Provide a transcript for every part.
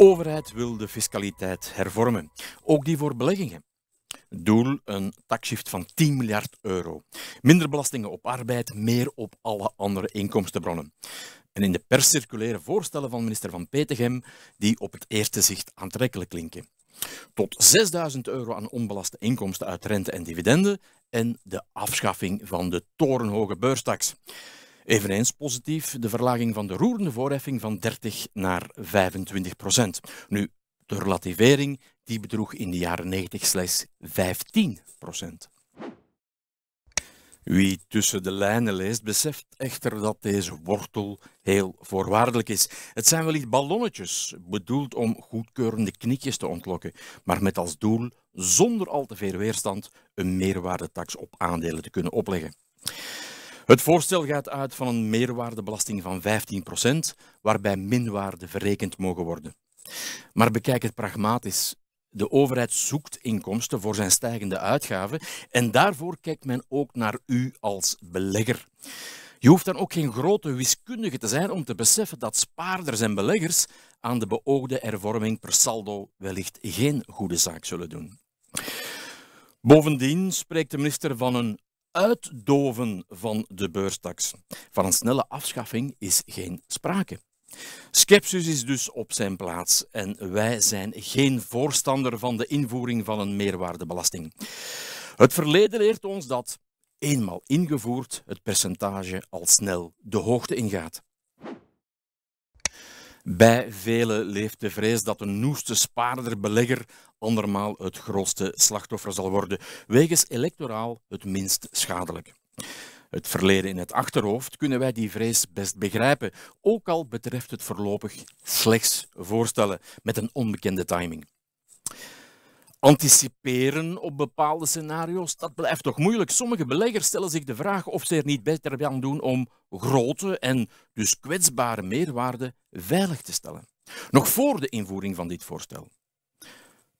overheid wil de fiscaliteit hervormen, ook die voor beleggingen. Doel een taxshift van 10 miljard euro. Minder belastingen op arbeid, meer op alle andere inkomstenbronnen. En in de perscirculaire voorstellen van minister Van Petegem die op het eerste zicht aantrekkelijk klinken. Tot 6000 euro aan onbelaste inkomsten uit rente en dividenden en de afschaffing van de torenhoge beurstaks. Eveneens positief de verlaging van de roerende voorheffing van 30 naar 25 procent. Nu, de relativering die bedroeg in de jaren 90 slechts 15 procent. Wie tussen de lijnen leest, beseft echter dat deze wortel heel voorwaardelijk is. Het zijn wellicht ballonnetjes, bedoeld om goedkeurende knikjes te ontlokken, maar met als doel zonder al te veel weerstand een meerwaardetax op aandelen te kunnen opleggen. Het voorstel gaat uit van een meerwaardebelasting van 15%, waarbij minwaarden verrekend mogen worden. Maar bekijk het pragmatisch. De overheid zoekt inkomsten voor zijn stijgende uitgaven en daarvoor kijkt men ook naar u als belegger. Je hoeft dan ook geen grote wiskundige te zijn om te beseffen dat spaarders en beleggers aan de beoogde hervorming per saldo wellicht geen goede zaak zullen doen. Bovendien spreekt de minister van een uitdoven van de beurstaks. Van een snelle afschaffing is geen sprake. Skepsis is dus op zijn plaats en wij zijn geen voorstander van de invoering van een meerwaardebelasting. Het verleden leert ons dat, eenmaal ingevoerd, het percentage al snel de hoogte ingaat. Bij velen leeft de vrees dat de noeste spaarder, belegger, andermaal het grootste slachtoffer zal worden, wegens electoraal het minst schadelijk. Het verleden in het achterhoofd kunnen wij die vrees best begrijpen, ook al betreft het voorlopig slechts voorstellen met een onbekende timing anticiperen op bepaalde scenario's, dat blijft toch moeilijk. Sommige beleggers stellen zich de vraag of ze er niet beter aan doen om grote en dus kwetsbare meerwaarden veilig te stellen. Nog voor de invoering van dit voorstel.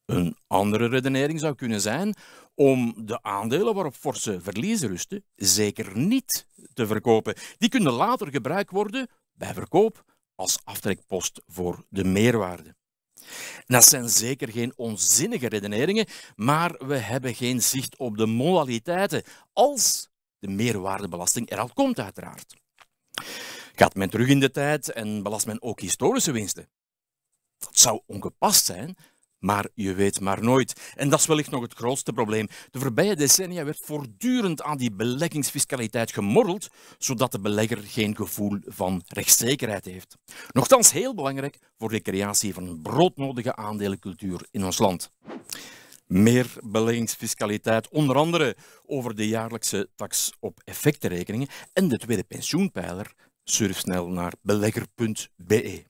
Een andere redenering zou kunnen zijn om de aandelen waarop forse verliezen rusten zeker niet te verkopen. Die kunnen later gebruikt worden bij verkoop als aftrekpost voor de meerwaarde dat zijn zeker geen onzinnige redeneringen, maar we hebben geen zicht op de modaliteiten als de meerwaardebelasting er al komt, uiteraard. Gaat men terug in de tijd en belast men ook historische winsten? Dat zou ongepast zijn, maar je weet maar nooit. En dat is wellicht nog het grootste probleem. De voorbije decennia werd voortdurend aan die beleggingsfiscaliteit gemorreld, zodat de belegger geen gevoel van rechtszekerheid heeft. Nochtans heel belangrijk voor de creatie van een broodnodige aandelencultuur in ons land meer beleggingsfiscaliteit, onder andere over de jaarlijkse tax op effectenrekeningen en de tweede pensioenpijler. Surf snel naar belegger.be.